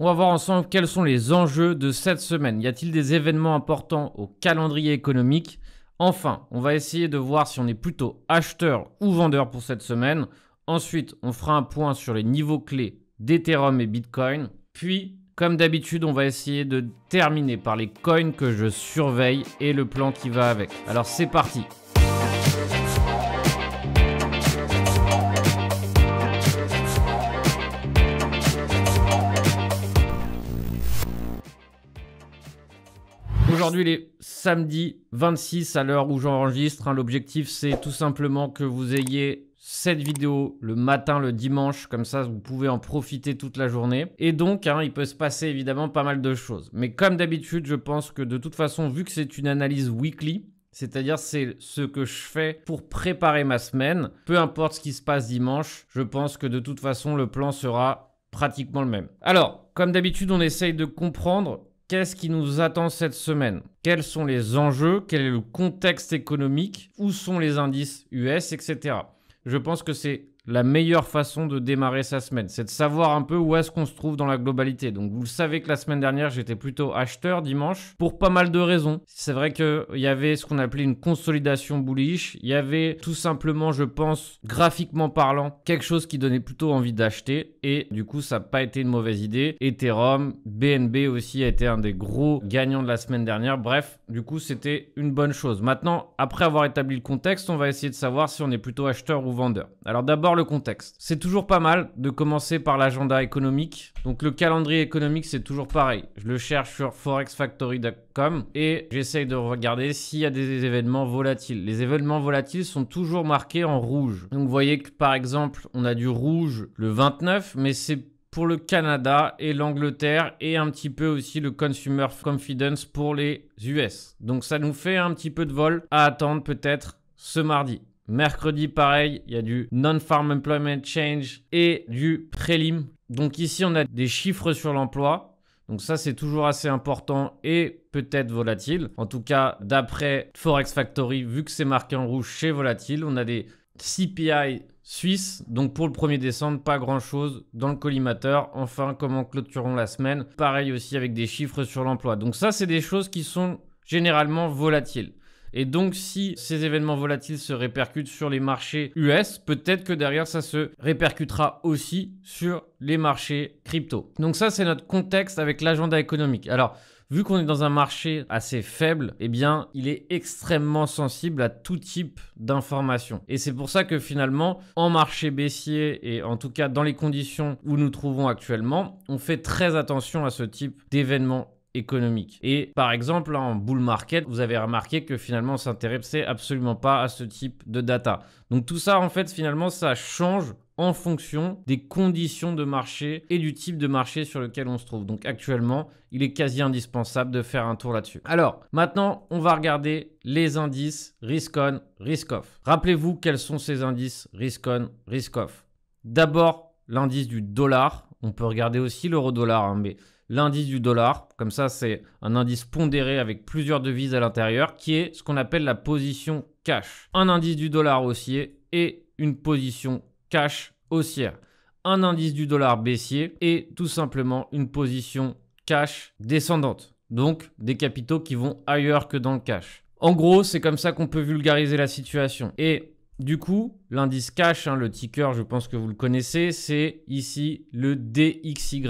On va voir ensemble quels sont les enjeux de cette semaine. Y a-t-il des événements importants au calendrier économique Enfin, on va essayer de voir si on est plutôt acheteur ou vendeur pour cette semaine. Ensuite, on fera un point sur les niveaux clés d'Ethereum et Bitcoin. Puis, comme d'habitude, on va essayer de terminer par les coins que je surveille et le plan qui va avec. Alors c'est parti Aujourd'hui, il est samedi 26 à l'heure où j'enregistre. Hein. L'objectif, c'est tout simplement que vous ayez cette vidéo le matin, le dimanche, comme ça vous pouvez en profiter toute la journée. Et donc, hein, il peut se passer évidemment pas mal de choses. Mais comme d'habitude, je pense que de toute façon, vu que c'est une analyse weekly, c'est-à-dire c'est ce que je fais pour préparer ma semaine, peu importe ce qui se passe dimanche, je pense que de toute façon, le plan sera pratiquement le même. Alors, comme d'habitude, on essaye de comprendre Qu'est-ce qui nous attend cette semaine Quels sont les enjeux Quel est le contexte économique Où sont les indices US, etc. Je pense que c'est la meilleure façon de démarrer sa semaine. C'est de savoir un peu où est-ce qu'on se trouve dans la globalité. Donc vous le savez que la semaine dernière, j'étais plutôt acheteur dimanche pour pas mal de raisons. C'est vrai qu'il y avait ce qu'on appelait une consolidation bullish. Il y avait tout simplement, je pense, graphiquement parlant, quelque chose qui donnait plutôt envie d'acheter. Et du coup, ça n'a pas été une mauvaise idée. Ethereum, BNB aussi a été un des gros gagnants de la semaine dernière. Bref, du coup, c'était une bonne chose. Maintenant, après avoir établi le contexte, on va essayer de savoir si on est plutôt acheteur ou vendeur. Alors d'abord, contexte. C'est toujours pas mal de commencer par l'agenda économique. Donc le calendrier économique, c'est toujours pareil. Je le cherche sur forexfactory.com et j'essaye de regarder s'il y a des événements volatiles. Les événements volatils sont toujours marqués en rouge. Donc vous voyez que par exemple, on a du rouge le 29, mais c'est pour le Canada et l'Angleterre et un petit peu aussi le Consumer Confidence pour les US. Donc ça nous fait un petit peu de vol à attendre peut-être ce mardi. Mercredi, pareil, il y a du Non-Farm Employment Change et du Prélim. Donc ici, on a des chiffres sur l'emploi. Donc ça, c'est toujours assez important et peut-être volatile. En tout cas, d'après Forex Factory, vu que c'est marqué en rouge chez volatile, on a des CPI suisses. Donc pour le 1er décembre, pas grand-chose dans le collimateur. Enfin, comment clôturons la semaine Pareil aussi avec des chiffres sur l'emploi. Donc ça, c'est des choses qui sont généralement volatiles. Et donc, si ces événements volatiles se répercutent sur les marchés US, peut-être que derrière, ça se répercutera aussi sur les marchés crypto. Donc ça, c'est notre contexte avec l'agenda économique. Alors, vu qu'on est dans un marché assez faible, eh bien, il est extrêmement sensible à tout type d'informations. Et c'est pour ça que finalement, en marché baissier et en tout cas dans les conditions où nous trouvons actuellement, on fait très attention à ce type d'événements économique. Et par exemple, hein, en bull market, vous avez remarqué que finalement, on s'intéressait absolument pas à ce type de data. Donc tout ça, en fait, finalement, ça change en fonction des conditions de marché et du type de marché sur lequel on se trouve. Donc actuellement, il est quasi indispensable de faire un tour là-dessus. Alors, maintenant, on va regarder les indices risk-on, risk-off. Rappelez-vous quels sont ces indices risk-on, risk-off. D'abord, l'indice du dollar. On peut regarder aussi l'euro-dollar, hein, mais l'indice du dollar. Comme ça, c'est un indice pondéré avec plusieurs devises à l'intérieur qui est ce qu'on appelle la position cash. Un indice du dollar haussier et une position cash haussière. Un indice du dollar baissier et tout simplement une position cash descendante. Donc des capitaux qui vont ailleurs que dans le cash. En gros, c'est comme ça qu'on peut vulgariser la situation. Et du coup, l'indice cash, hein, le ticker, je pense que vous le connaissez, c'est ici le DXY.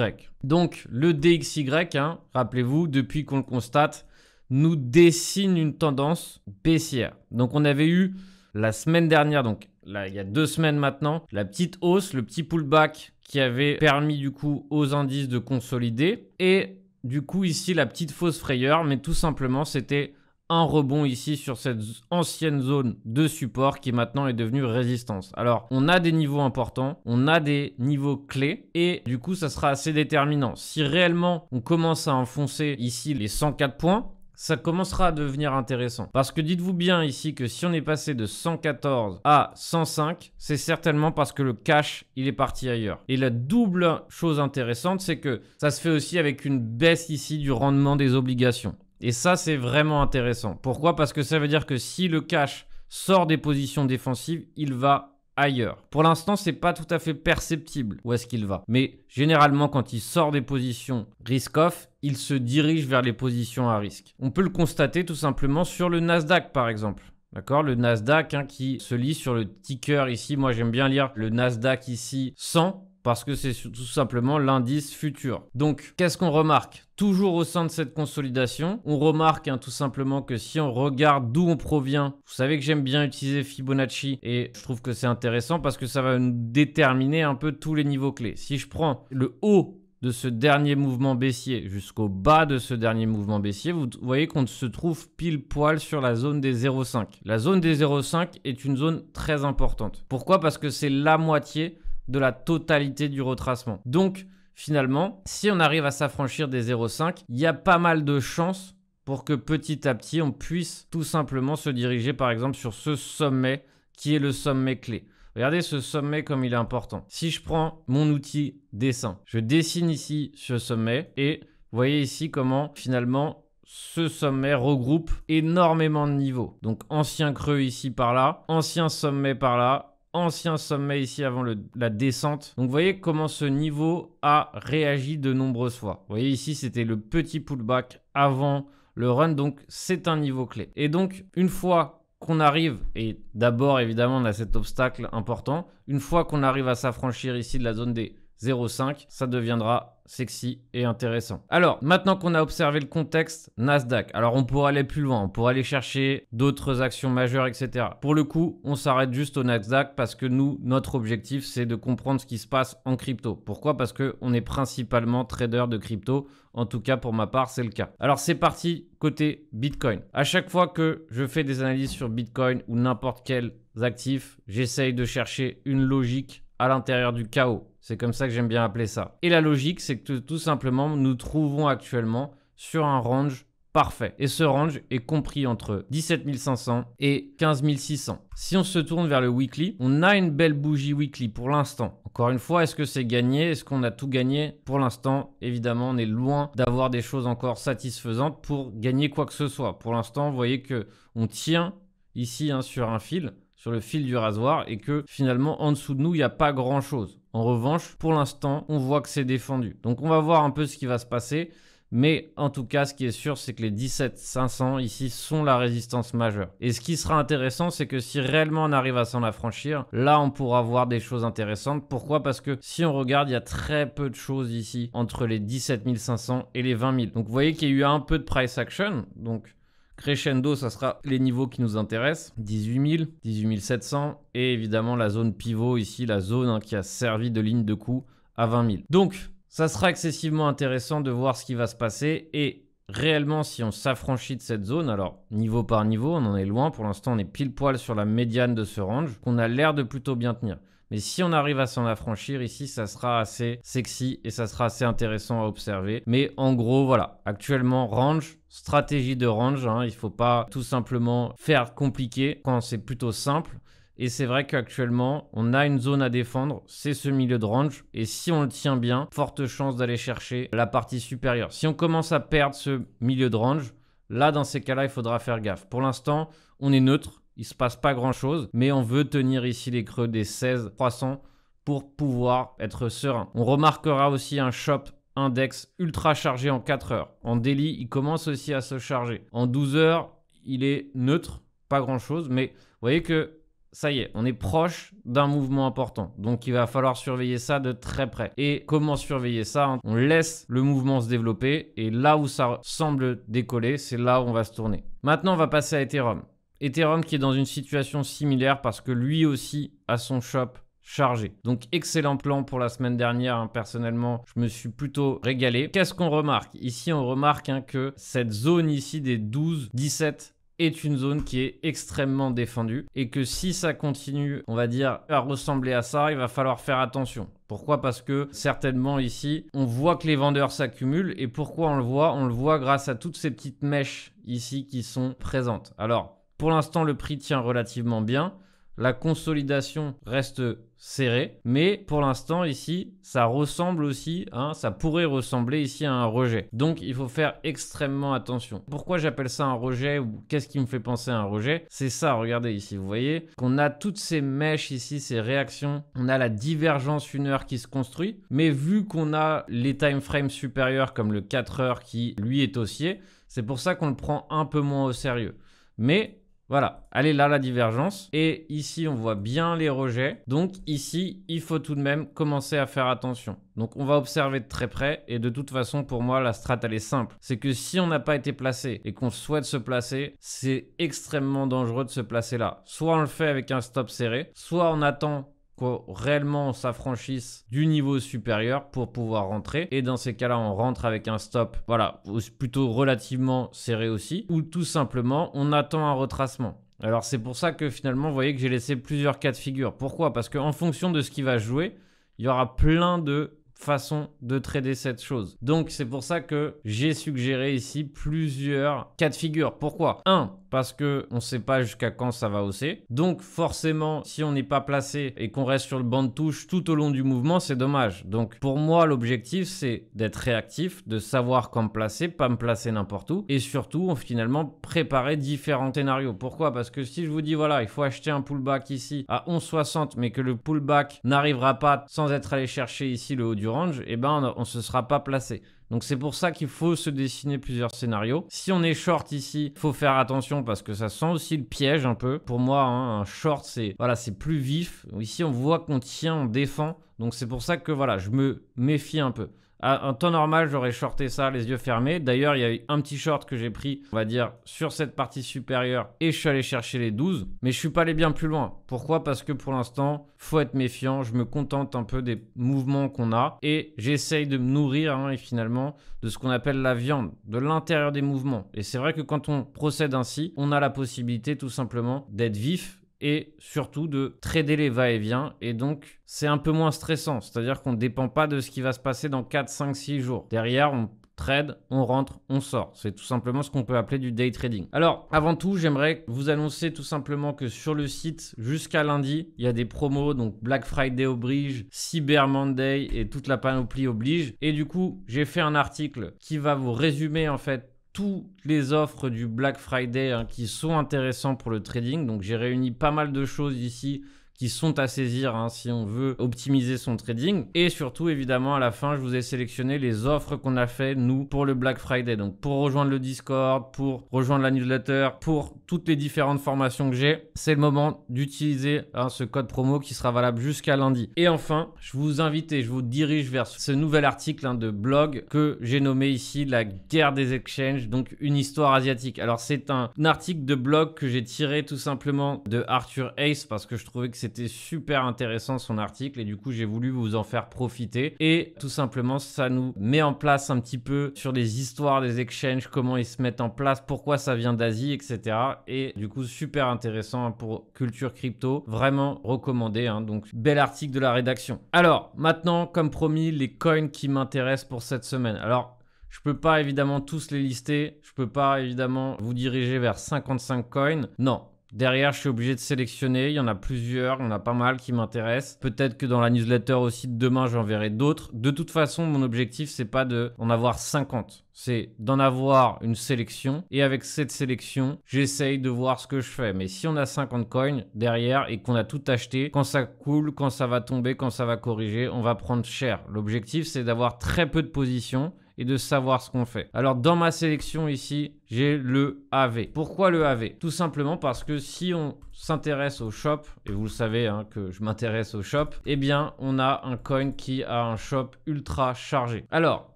Donc le DXY, hein, rappelez-vous, depuis qu'on le constate, nous dessine une tendance baissière. Donc on avait eu la semaine dernière, donc là, il y a deux semaines maintenant, la petite hausse, le petit pullback qui avait permis du coup aux indices de consolider. Et du coup ici la petite fausse frayeur, mais tout simplement c'était un rebond ici sur cette ancienne zone de support qui maintenant est devenue résistance. Alors, on a des niveaux importants, on a des niveaux clés et du coup, ça sera assez déterminant. Si réellement on commence à enfoncer ici les 104 points, ça commencera à devenir intéressant. Parce que dites-vous bien ici que si on est passé de 114 à 105, c'est certainement parce que le cash, il est parti ailleurs. Et la double chose intéressante, c'est que ça se fait aussi avec une baisse ici du rendement des obligations. Et ça, c'est vraiment intéressant. Pourquoi Parce que ça veut dire que si le cash sort des positions défensives, il va ailleurs. Pour l'instant, c'est pas tout à fait perceptible où est-ce qu'il va. Mais généralement, quand il sort des positions risk-off, il se dirige vers les positions à risque. On peut le constater tout simplement sur le Nasdaq, par exemple. D'accord Le Nasdaq hein, qui se lit sur le ticker ici. Moi, j'aime bien lire le Nasdaq ici 100 parce que c'est tout simplement l'indice futur. Donc, qu'est-ce qu'on remarque Toujours au sein de cette consolidation, on remarque hein, tout simplement que si on regarde d'où on provient, vous savez que j'aime bien utiliser Fibonacci et je trouve que c'est intéressant parce que ça va nous déterminer un peu tous les niveaux clés. Si je prends le haut de ce dernier mouvement baissier jusqu'au bas de ce dernier mouvement baissier, vous voyez qu'on se trouve pile poil sur la zone des 0,5. La zone des 0,5 est une zone très importante. Pourquoi Parce que c'est la moitié de la totalité du retracement. Donc, finalement, si on arrive à s'affranchir des 0,5, il y a pas mal de chances pour que petit à petit, on puisse tout simplement se diriger, par exemple, sur ce sommet qui est le sommet clé. Regardez ce sommet comme il est important. Si je prends mon outil dessin, je dessine ici ce sommet et vous voyez ici comment finalement ce sommet regroupe énormément de niveaux. Donc ancien creux ici par là, ancien sommet par là, ancien sommet ici avant la descente. Donc vous voyez comment ce niveau a réagi de nombreuses fois. Vous voyez ici, c'était le petit pullback avant le run, donc c'est un niveau clé. Et donc, une fois qu'on arrive, et d'abord évidemment on a cet obstacle important, une fois qu'on arrive à s'affranchir ici de la zone des 0,5, ça deviendra sexy et intéressant. Alors, maintenant qu'on a observé le contexte, Nasdaq. Alors, on pourrait aller plus loin, on pourrait aller chercher d'autres actions majeures, etc. Pour le coup, on s'arrête juste au Nasdaq parce que nous, notre objectif, c'est de comprendre ce qui se passe en crypto. Pourquoi Parce qu'on est principalement trader de crypto. En tout cas, pour ma part, c'est le cas. Alors, c'est parti côté Bitcoin. À chaque fois que je fais des analyses sur Bitcoin ou n'importe quel actif, j'essaye de chercher une logique à l'intérieur du chaos. C'est comme ça que j'aime bien appeler ça. Et la logique, c'est que tout simplement, nous trouvons actuellement sur un range parfait. Et ce range est compris entre 17 500 et 15 600. Si on se tourne vers le weekly, on a une belle bougie weekly pour l'instant. Encore une fois, est-ce que c'est gagné Est-ce qu'on a tout gagné Pour l'instant, évidemment, on est loin d'avoir des choses encore satisfaisantes pour gagner quoi que ce soit. Pour l'instant, vous voyez que on tient ici hein, sur un fil, sur le fil du rasoir, et que finalement, en dessous de nous, il n'y a pas grand-chose. En revanche, pour l'instant, on voit que c'est défendu. Donc on va voir un peu ce qui va se passer. Mais en tout cas, ce qui est sûr, c'est que les 17 500 ici sont la résistance majeure. Et ce qui sera intéressant, c'est que si réellement on arrive à s'en affranchir, là, on pourra voir des choses intéressantes. Pourquoi Parce que si on regarde, il y a très peu de choses ici entre les 17 500 et les 20 000. Donc vous voyez qu'il y a eu un peu de price action. Donc Crescendo, ça sera les niveaux qui nous intéressent 18 000, 18 700 et évidemment la zone pivot ici, la zone hein, qui a servi de ligne de coup à 20 000. Donc, ça sera excessivement intéressant de voir ce qui va se passer et réellement si on s'affranchit de cette zone, alors niveau par niveau, on en est loin. Pour l'instant, on est pile poil sur la médiane de ce range qu'on a l'air de plutôt bien tenir. Mais si on arrive à s'en affranchir ici, ça sera assez sexy et ça sera assez intéressant à observer. Mais en gros, voilà, actuellement, range, stratégie de range, hein. il ne faut pas tout simplement faire compliqué quand c'est plutôt simple. Et c'est vrai qu'actuellement, on a une zone à défendre, c'est ce milieu de range. Et si on le tient bien, forte chance d'aller chercher la partie supérieure. Si on commence à perdre ce milieu de range, là, dans ces cas-là, il faudra faire gaffe. Pour l'instant, on est neutre. Il se passe pas grand chose, mais on veut tenir ici les creux des 16 300 pour pouvoir être serein. On remarquera aussi un shop index ultra chargé en 4 heures. En daily, il commence aussi à se charger. En 12 heures, il est neutre, pas grand chose, mais vous voyez que ça y est, on est proche d'un mouvement important. Donc il va falloir surveiller ça de très près. Et comment surveiller ça hein? On laisse le mouvement se développer et là où ça semble décoller, c'est là où on va se tourner. Maintenant, on va passer à Ethereum. Ethereum qui est dans une situation similaire parce que lui aussi a son shop chargé. Donc excellent plan pour la semaine dernière. Hein, personnellement, je me suis plutôt régalé. Qu'est-ce qu'on remarque Ici, on remarque hein, que cette zone ici des 12, 17 est une zone qui est extrêmement défendue et que si ça continue, on va dire, à ressembler à ça, il va falloir faire attention. Pourquoi Parce que certainement ici, on voit que les vendeurs s'accumulent et pourquoi on le voit On le voit grâce à toutes ces petites mèches ici qui sont présentes. Alors, pour l'instant, le prix tient relativement bien. La consolidation reste serrée, mais pour l'instant ici, ça ressemble aussi, hein, ça pourrait ressembler ici à un rejet. Donc il faut faire extrêmement attention. Pourquoi j'appelle ça un rejet ou qu'est-ce qui me fait penser à un rejet C'est ça, regardez ici, vous voyez qu'on a toutes ces mèches ici, ces réactions, on a la divergence une heure qui se construit, mais vu qu'on a les timeframes supérieurs comme le 4 heures qui lui est haussier, c'est pour ça qu'on le prend un peu moins au sérieux. Mais voilà, elle là la divergence. Et ici, on voit bien les rejets. Donc ici, il faut tout de même commencer à faire attention. Donc on va observer de très près. Et de toute façon, pour moi, la strat, elle est simple. C'est que si on n'a pas été placé et qu'on souhaite se placer, c'est extrêmement dangereux de se placer là. Soit on le fait avec un stop serré, soit on attend qu'on réellement s'affranchisse du niveau supérieur pour pouvoir rentrer. Et dans ces cas-là, on rentre avec un stop, voilà, plutôt relativement serré aussi, ou tout simplement, on attend un retracement. Alors c'est pour ça que finalement, vous voyez que j'ai laissé plusieurs cas de figure. Pourquoi Parce que en fonction de ce qui va jouer, il y aura plein de façons de trader cette chose. Donc c'est pour ça que j'ai suggéré ici plusieurs cas de figure. Pourquoi 1 parce que on sait pas jusqu'à quand ça va hausser. Donc forcément, si on n'est pas placé et qu'on reste sur le banc de touche tout au long du mouvement, c'est dommage. Donc pour moi, l'objectif c'est d'être réactif, de savoir quand me placer, pas me placer n'importe où et surtout, finalement préparer différents scénarios. Pourquoi Parce que si je vous dis voilà, il faut acheter un pullback ici à 11,60 mais que le pullback n'arrivera pas sans être allé chercher ici le haut du range, eh ben on, ne se sera pas placé. Donc c'est pour ça qu'il faut se dessiner plusieurs scénarios. Si on est short ici, faut faire attention parce que ça sent aussi le piège un peu. Pour moi, hein, un short, c'est voilà, c'est plus vif. Ici, on voit qu'on tient, on défend. Donc c'est pour ça que voilà, je me méfie un peu un temps normal, j'aurais shorté ça les yeux fermés. D'ailleurs, il y a eu un petit short que j'ai pris, on va dire, sur cette partie supérieure et je suis allé chercher les 12. Mais je suis pas allé bien plus loin. Pourquoi Parce que pour l'instant, faut être méfiant. Je me contente un peu des mouvements qu'on a et j'essaye de me nourrir hein, et finalement de ce qu'on appelle la viande, de l'intérieur des mouvements. Et c'est vrai que quand on procède ainsi, on a la possibilité tout simplement d'être vif et surtout de trader les va-et-vient. Et donc, c'est un peu moins stressant. C'est-à-dire qu'on ne dépend pas de ce qui va se passer dans 4, 5, 6 jours. Derrière, on trade, on rentre, on sort. C'est tout simplement ce qu'on peut appeler du day trading. Alors, avant tout, j'aimerais vous annoncer tout simplement que sur le site, jusqu'à lundi, il y a des promos, donc Black Friday oblige, Cyber Monday et toute la panoplie oblige. Et du coup, j'ai fait un article qui va vous résumer en fait toutes les offres du Black Friday hein, qui sont intéressantes pour le trading. Donc j'ai réuni pas mal de choses ici qui sont à saisir hein, si on veut optimiser son trading. Et surtout, évidemment, à la fin, je vous ai sélectionné les offres qu'on a fait, nous, pour le Black Friday. Donc, pour rejoindre le Discord, pour rejoindre la newsletter, pour toutes les différentes formations que j'ai, c'est le moment d'utiliser hein, ce code promo qui sera valable jusqu'à lundi. Et enfin, je vous invite et je vous dirige vers ce nouvel article hein, de blog que j'ai nommé ici La guerre des exchanges, donc une histoire asiatique. Alors, c'est un article de blog que j'ai tiré tout simplement de Arthur Ace parce que je trouvais que c'était c'était super intéressant son article et du coup j'ai voulu vous en faire profiter. Et tout simplement, ça nous met en place un petit peu sur les histoires des exchanges, comment ils se mettent en place, pourquoi ça vient d'Asie, etc. Et du coup, super intéressant pour Culture Crypto, vraiment recommandé. Hein. donc, bel article de la rédaction. Alors, maintenant, comme promis, les coins qui m'intéressent pour cette semaine. Alors, je peux pas évidemment tous les lister, je peux pas évidemment vous diriger vers 55 coins. Non, Derrière, je suis obligé de sélectionner. Il y en a plusieurs, il y en a pas mal qui m'intéressent. Peut-être que dans la newsletter aussi de demain, j'en verrai d'autres. De toute façon, mon objectif, c'est pas de en avoir 50. C'est d'en avoir une sélection. Et avec cette sélection, j'essaye de voir ce que je fais. Mais si on a 50 coins derrière et qu'on a tout acheté, quand ça coule, quand ça va tomber, quand ça va corriger, on va prendre cher. L'objectif, c'est d'avoir très peu de positions et de savoir ce qu'on fait. Alors dans ma sélection ici, j'ai le AV. Pourquoi le AV Tout simplement parce que si on s'intéresse au shop, et vous le savez hein, que je m'intéresse au shop, eh bien on a un coin qui a un shop ultra chargé. Alors,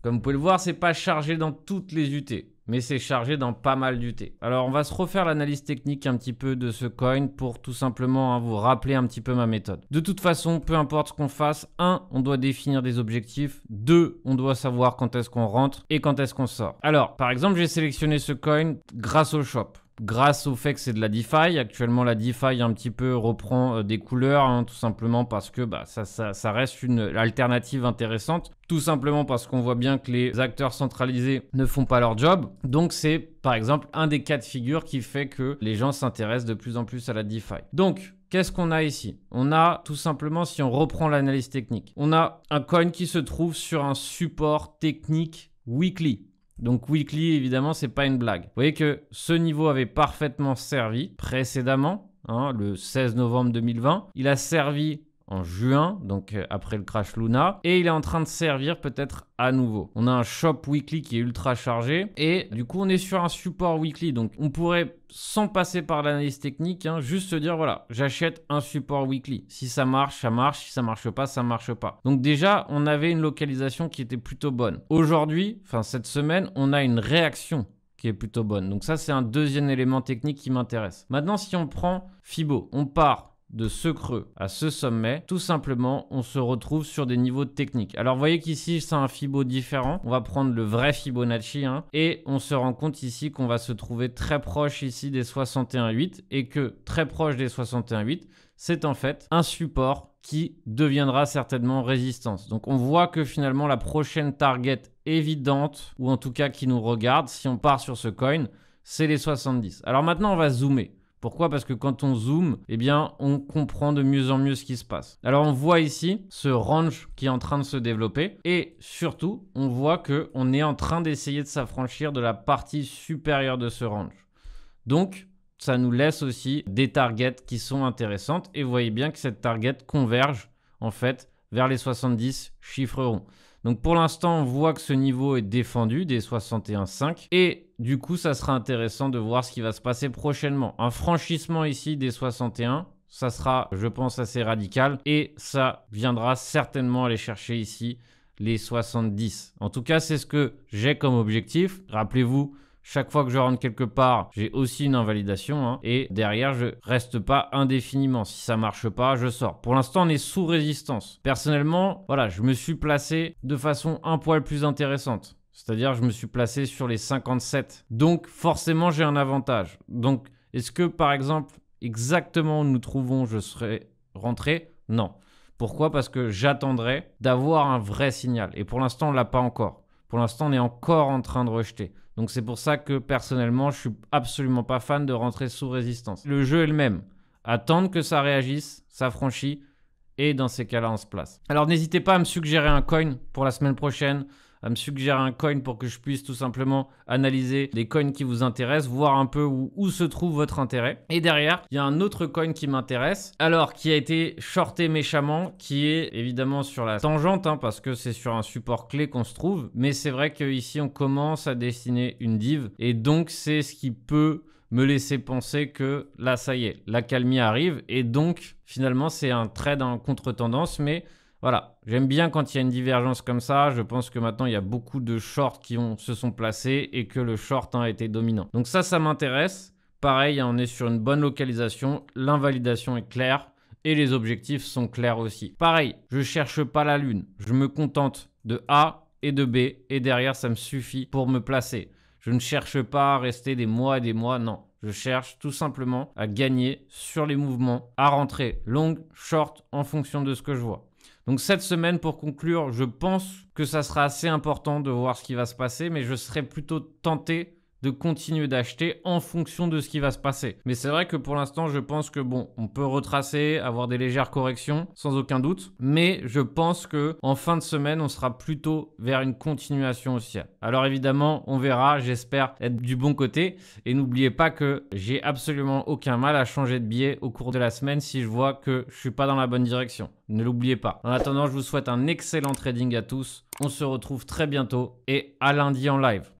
comme vous pouvez le voir, c'est pas chargé dans toutes les UT mais c'est chargé dans pas mal du thé. Alors on va se refaire l'analyse technique un petit peu de ce coin pour tout simplement hein, vous rappeler un petit peu ma méthode. De toute façon, peu importe ce qu'on fasse, 1. On doit définir des objectifs. 2. On doit savoir quand est-ce qu'on rentre et quand est-ce qu'on sort. Alors, par exemple, j'ai sélectionné ce coin grâce au shop grâce au fait que c'est de la DeFi. Actuellement, la DeFi un petit peu reprend euh, des couleurs, hein, tout simplement parce que bah, ça, ça reste une alternative intéressante. Tout simplement parce qu'on voit bien que les acteurs centralisés ne font pas leur job. Donc c'est par exemple un des cas de figure qui fait que les gens s'intéressent de plus en plus à la DeFi. Donc Qu'est-ce qu'on a ici On a tout simplement, si on reprend l'analyse technique, on a un coin qui se trouve sur un support technique weekly. Donc weekly, évidemment, c'est pas une blague. Vous voyez que ce niveau avait parfaitement servi précédemment, hein, le 16 novembre 2020. Il a servi en juin, donc euh, après le crash Luna, et il est en train de servir peut-être à nouveau. On a un shop weekly qui est ultra chargé, et du coup on est sur un support weekly, donc on pourrait sans passer par l'analyse technique, hein, juste se dire voilà, j'achète un support weekly. Si ça marche, ça marche. Si ça marche pas, ça marche pas. Donc déjà, on avait une localisation qui était plutôt bonne. Aujourd'hui, enfin cette semaine, on a une réaction qui est plutôt bonne. Donc ça, c'est un deuxième élément technique qui m'intéresse. Maintenant, si on prend Fibo, on part de ce creux à ce sommet, tout simplement, on se retrouve sur des niveaux techniques. Alors, vous voyez qu'ici, c'est un Fibo différent. On va prendre le vrai Fibonacci hein, et on se rend compte ici qu'on va se trouver très proche ici des 61,8 et que très proche des 61,8, c'est en fait un support qui deviendra certainement résistance. Donc on voit que finalement la prochaine target évidente, ou en tout cas qui nous regarde, si on part sur ce coin, c'est les 70. Alors maintenant on va zoomer. Pourquoi Parce que quand on zoome, eh bien, on comprend de mieux en mieux ce qui se passe. Alors on voit ici ce range qui est en train de se développer et surtout, on voit que on est en train d'essayer de s'affranchir de la partie supérieure de ce range. Donc, ça nous laisse aussi des targets qui sont intéressantes et vous voyez bien que cette target converge en fait vers les 70 chiffres ronds. Donc pour l'instant, on voit que ce niveau est défendu des 61,5 et du coup, ça sera intéressant de voir ce qui va se passer prochainement. Un franchissement ici des 61, ça sera, je pense, assez radical. Et ça viendra certainement aller chercher ici les 70. En tout cas, c'est ce que j'ai comme objectif. Rappelez-vous, chaque fois que je rentre quelque part, j'ai aussi une invalidation. Hein. et derrière, je reste pas indéfiniment. Si ça marche pas, je sors. Pour l'instant, on est sous résistance. Personnellement, voilà, je me suis placé de façon un poil plus intéressante. C'est-à-dire, je me suis placé sur les 57. Donc, forcément, j'ai un avantage. Donc, est-ce que, par exemple, exactement où nous trouvons, je serais rentré Non. Pourquoi Parce que j'attendrai d'avoir un vrai signal. Et pour l'instant, on l'a pas encore. Pour l'instant, on est encore en train de rejeter. Donc, c'est pour ça que, personnellement, je suis absolument pas fan de rentrer sous résistance. Le jeu est le même. Attendre que ça réagisse, ça franchit. Et dans ces cas-là, on se place. Alors, n'hésitez pas à me suggérer un coin pour la semaine prochaine à me suggérer un coin pour que je puisse tout simplement analyser les coins qui vous intéressent, voir un peu où, se trouve votre intérêt. Et derrière, il y a un autre coin qui m'intéresse, alors qui a été shorté méchamment, qui est évidemment sur la tangente, hein, parce que c'est sur un support clé qu'on se trouve. Mais c'est vrai qu'ici, on commence à dessiner une div, et donc c'est ce qui peut me laisser penser que là, ça y est, la calmie arrive, et donc finalement, c'est un trade en contre-tendance, mais voilà, j'aime bien quand il y a une divergence comme ça. Je pense que maintenant il y a beaucoup de shorts qui se sont placés et que le short a hein, été dominant. Donc ça, ça m'intéresse. Pareil, hein, on est sur une bonne localisation. L'invalidation est claire et les objectifs sont clairs aussi. Pareil, je ne cherche pas la lune. Je me contente de A et de B et derrière ça me suffit pour me placer. Je ne cherche pas à rester des mois et des mois. Non, je cherche tout simplement à gagner sur les mouvements, à rentrer long, short en fonction de ce que je vois. Donc cette semaine, pour conclure, je pense que ça sera assez important de voir ce qui va se passer, mais je serais plutôt tenté de continuer d'acheter en fonction de ce qui va se passer. Mais c'est vrai que pour l'instant, je pense que bon, on peut retracer, avoir des légères corrections, sans aucun doute. Mais je pense que en fin de semaine, on sera plutôt vers une continuation haussière. Alors évidemment, on verra. J'espère être du bon côté. Et n'oubliez pas que j'ai absolument aucun mal à changer de biais au cours de la semaine si je vois que je suis pas dans la bonne direction. Ne l'oubliez pas. En attendant, je vous souhaite un excellent trading à tous. On se retrouve très bientôt et à lundi en live.